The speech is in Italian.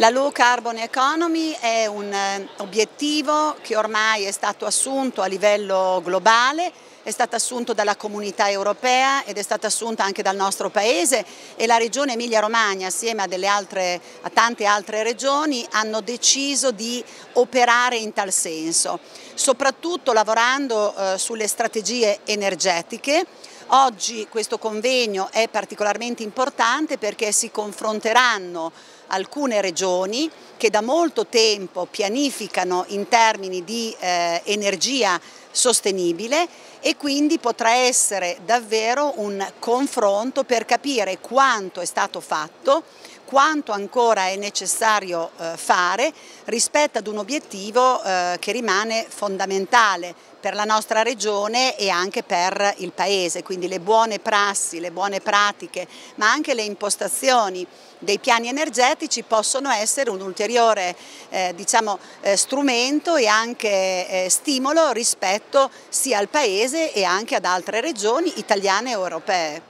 La low carbon economy è un eh, obiettivo che ormai è stato assunto a livello globale è stato assunto dalla comunità europea ed è stato assunto anche dal nostro paese e la regione Emilia-Romagna assieme a, altre, a, tante altre regioni hanno deciso di operare in tal senso, soprattutto lavorando eh, sulle strategie energetiche Oggi questo convegno è particolarmente importante perché si confronteranno alcune regioni che da molto tempo pianificano in termini di eh, energia sostenibile e quindi potrà essere davvero un confronto per capire quanto è stato fatto, quanto ancora è necessario eh, fare rispetto ad un obiettivo eh, che rimane fondamentale per la nostra regione e anche per il Paese, quindi le buone prassi, le buone pratiche, ma anche le impostazioni dei piani energetici possono essere un ulteriore eh, diciamo, eh, strumento e anche eh, stimolo rispetto rispetto sia al Paese e anche ad altre regioni italiane e europee.